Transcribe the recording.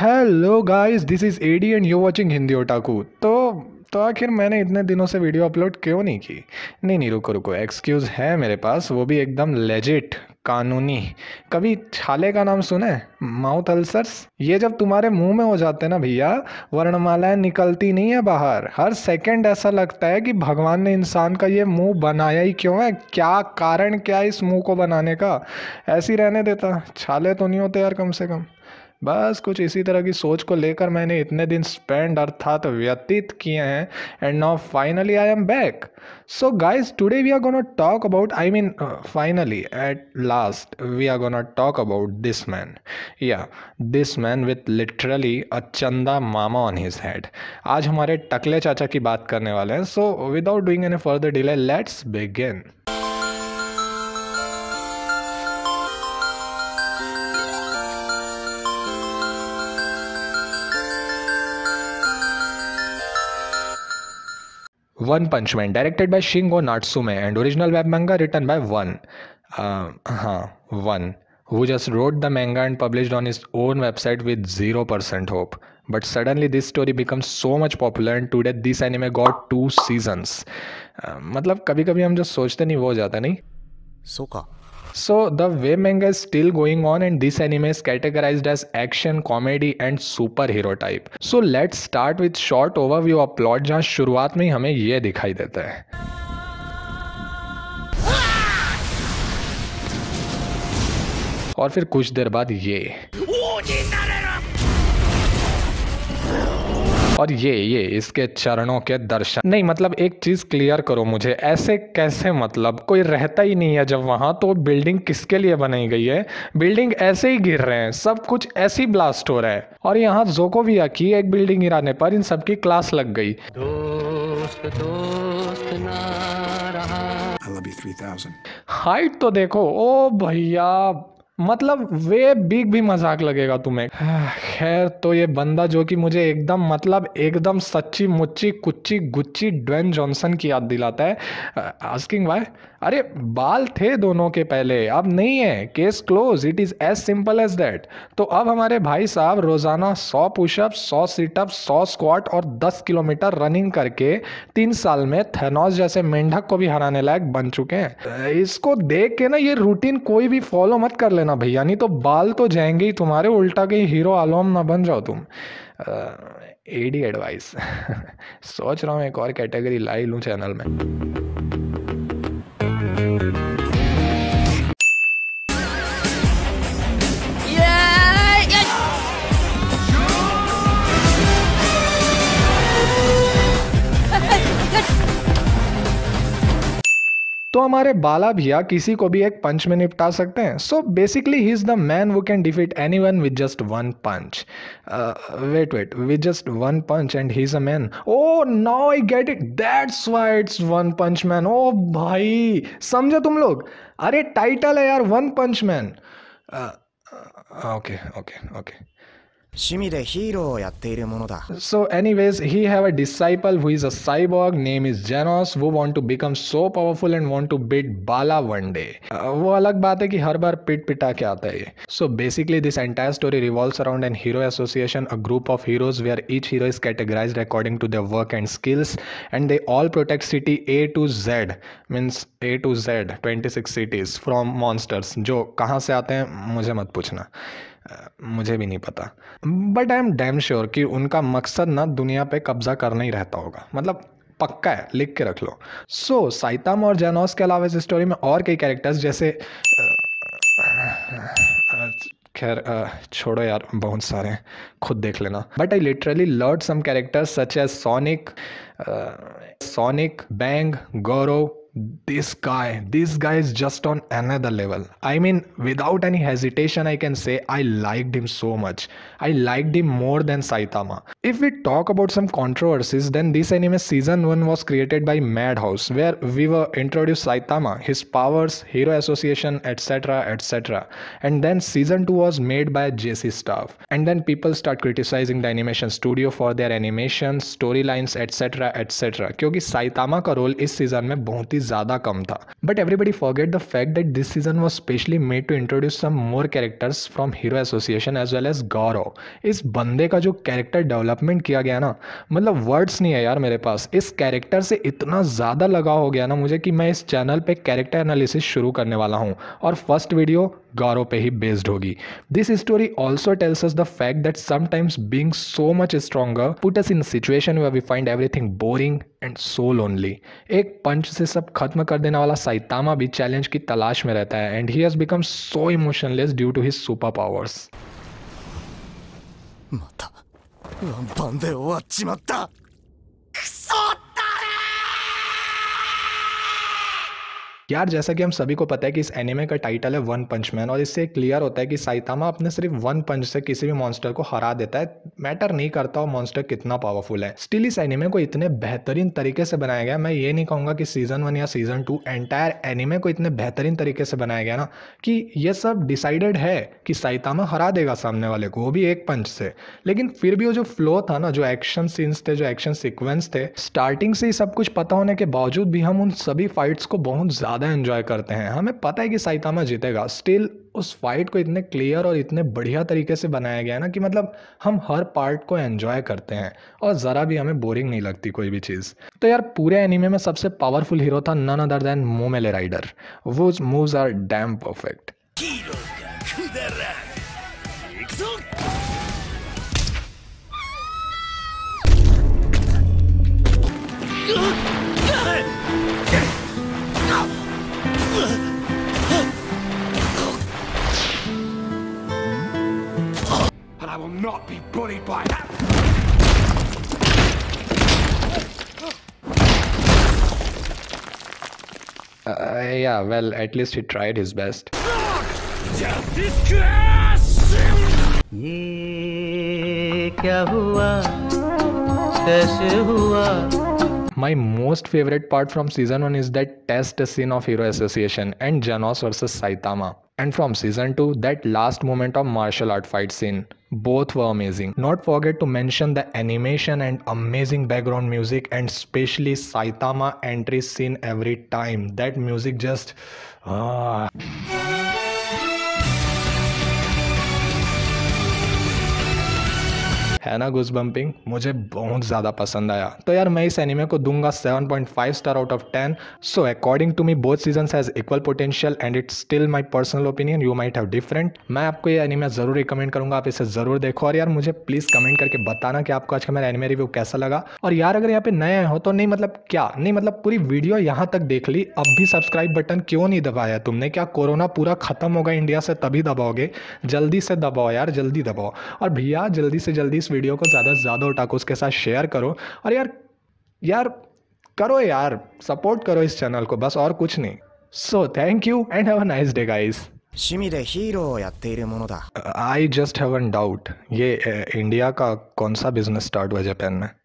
Hello guys this is Eddie and you watching Hindi otaku तो तो आखिर मैंने इतने दिनों से वीडियो अपलोड क्यों नहीं की नहीं नहीं रुको रुको एक्सक्यूज़ है मेरे पास वो भी एकदम लेजिट कानूनी कभी छाले का नाम सुने माउथ अल्सर्स ये जब तुम्हारे मुंह में हो जाते हैं ना भैया वर्णमालाएं निकलती नहीं है बाहर हर सेकंड ऐसा लगता है कि भगवान ने इंसान का ये मुंह बनाया ही क्यों है क्या कारण क्या इस मुंह को बनाने का ऐसे ही रहने देता छाले तो नहीं होते यार कम से कम बस कुछ इसी तरह की सोच को लेकर मैंने इतने दिन स्पेंड अर्थात व्यतीत किए हैं and now finally I am back so guys today we are gonna talk about I mean finally at last we are gonna talk about this man या this man with literally a chanda mama on his head आज हमारे टकले चाचा की बात करने वाले हैं so without doing any further delay let's begin one punch man directed by Shingo Natsume and original web manga written by one हाँ one who just wrote the manga and publish on his own website with zero percent hope but suddenly this story become so much popular and today this anime got two seasons मतलब कभी कभी हम जो सोचते नहीं वो हो जाता नहीं सोका so the way manga is still going on and this anime is categorize as action comedy and super hero type so let start with short over view a plot जहां शुरुआत में हमें ये दिखाई देता है और फिर कुछ देर बाद ये और ये ये इसके चरणों के दर्शन नहीं मतलब एक चीज क्लियर करो मुझे ऐसे कैसे मतलब कोई रहता ही नहीं है जब वहां तो बिल्डिंग किसके लिए बनाई गई है बिल्डिंग ऐसे ही गिर रहे हैं सब कुछ ऐसे ही ब्लास्ट हो रहा है और यहाँ जोकोविया की एक बिल्डिंग गिराने पर इन सबकी क्लास लग गई दोस्त, दोस्त ना रहा। हाइट तो देखो ओ भैया मतलब वे बिग भी मजाक लगेगा तुम्हें हाँ, खैर तो ये बंदा जो कि मुझे एकदम मतलब एकदम सच्ची मुच्ची कुच्ची गुच्ची ड्वेन जॉनसन की याद दिलाता है आस्किंग वाई अरे बाल थे दोनों के पहले अब नहीं है case close it is as simple as that तो अब हमारे भाई साहब रोज़ाना सौ पुशअप सौ सीटअप सौ स्क्वाट और दस किलोमीटर रनिंग करके तीन साल में थेनॉस जैसे मेंढक को भी हराने लायक बन चुके हैं इसको देख के ना ये रूटीन कोई भी फॉलो मत कर लेना देना भैया नहीं तो बाल तो जाएंगे ही तुम्हारे उल्टा के हीरो आलोम ना बन जाओ तुम एडी एडवाइस सोच रहा हूँ एक और कैटेगरी लाई लूँ चैनल में तो हमारे बाला भैया किसी को भी एक पंच में निपटा सकते हैं so basically he is the man who can defeat any one with just one punch wait wait with just one punch and he is a man oh now I get it that's why it's one punch man oh भाई समझो तुम लोग अरे title है यार one punch man okay okay okay So anyways, he have a disciple who is a cyborg, name is Janos, who want to become so powerful and want to beat Bala one day. Uh, वो अलग बात है कि हर बार पिट पिटा के आता है So basically this entire story revolves around an hero association, a group of heroes where each hero is categorized according to their work and skills and they all protect city A to Z means A to Z 26 cities from monsters जो कहाँ से आते हैं मुझे मत पूछना मुझे भी नहीं पता but I am damn sure कि उनका मकसद ना दुनिया पे कब्जा करना ही रहता होगा मतलब पक्का है लिख के रख लो सो so, साइताम और जेनोस के अलावा इस स्टोरी में और कई कैरेक्टर्स जैसे खैर छोड़ो यार बहुत सारे हैं खुद देख लेना but I literally learned some characters such as Sonic Sonic Bang Gaurav this guy this guy is just on another level i mean without any hesitation i can say i liked him so much i liked him more than saitama if we talk about some controversies then this anime season 1 was created by madhouse where we were introduced saitama his powers hero association etc etc and then season 2 was made by jc staff and then people start criticizing the animation studio for their animations storylines etc etc Because Saitama role is season season में बहुत ज़्यादा कम था but everybody forget the fact that this season was specially made to introduce some more characters from hero association as well as Gaurav इस बंदे का जो character development किया गया ना मतलब वर्ड्स नहीं है यार मेरे पास इस कैरेक्टर से इतना ज़्यादा लगाव हो गया ना मुझे कि मैं इस चैनल पर कैरेक्टर एनालिसिस शुरू करने वाला हूँ और फर्स्ट वीडियो गौरव पे ही बेस्ड होगी this story also tells us the fact that sometimes being so much stronger put us in situation we find everything boring and so lonely एक पंच से सब खत्म कर देने वाला साइतामा भी चैलेंज की तलाश में रहता है and he has become so emotionless due to his super powers またワンパンで終わっちまったくそー यार जैसा कि हम सभी को पता है कि इस एनिमे का टाइटल है वन पंच मैन और इससे क्लियर होता है कि साइतामा अपने सिर्फ वन पंच से किसी भी मॉन्स्टर को हरा देता है मैटर नहीं करता वो मॉन्स्टर कितना पावरफुल है स्टिल इस एनिमे को इतने बेहतरीन तरीके से बनाया गया मैं ये नहीं कहूंगा कि सीजन वन या सीजन टू एंटायर एनिमे को इतने बेहतरीन तरीके से बनाया गया ना कि यह सब डिसाइडेड है कि साइतामा हरा देगा सामने वाले को वो भी एक पंच से लेकिन फिर भी वो जो फ्लो था ना जो एक्शन सीन्स थे जो एक्शन सिक्वेंस थे स्टार्टिंग से ही सब कुछ पता होने के बावजूद भी हम उन सभी फाइट्स को बहुत ज़्यादा ज़्यादा इन्जॉय करते हैं हाँ, हमें पता है कि साइतामा जीतेगा स्टिल उस फाइट को इतने क्लियर और इतने बढ़िया तरीके से बनाया गया है ना कि मतलब हम हर पार्ट को एन्जॉय करते हैं और ज़रा भी हमें बोरिंग नहीं लगती कोई भी चीज़ तो यार पूरे एनिमे में सबसे पावरफुल हीरो था none other than Mumen rider वो moves are damn perfect will not be bullied by that! Uh, yeah, well, at least he tried his best. My most favorite part from season 1 is that test scene of Hero Association and Janos versus Saitama. And from season 2, that last moment of martial art fight scene. Both were amazing. Not forget to mention the animation and amazing background music and especially Saitama entry scene every time. That music just. Ah. है ना गुज bumping मुझे बहुत ज़्यादा पसंद आया तो यार मैं इस एनिमे को दूंगा 7.5 star out of 10 so according to me both season has equal potential and it's still my personal opinion you might have different मैं आपको ये एनिमे ज़रूर रिकमेंड करूंगा आप इसे ज़रूर देखो और यार मुझे प्लीज़ कमेंट करके बताना कि आपको आज का मेरा एनिमे रिव्यू कैसा लगा और यार अगर यहाँ पे नए हो तो नहीं मतलब क्या नहीं मतलब पूरी वीडियो यहाँ तक देख ली अब भी सब्सक्राइब बटन क्यों नहीं दबाया तुमने क्या कोरोना पूरा खत्म होगा इंडिया से तभी दबाओगे जल्दी से दबाओ यार जल्दी दबाओ और भैया जल्दी से जल्दी इस वीडियो को ज़्यादा से ज़्यादा ओटाकोस उसके साथ शेयर करो और यार यार करो यार सपोर्ट करो इस चैनल को बस और कुछ नहीं so thank you and have a nice day guys I just have haven't doubt ये इंडिया eh, का कौन सा बिजनेस स्टार्ट हुआ जापान में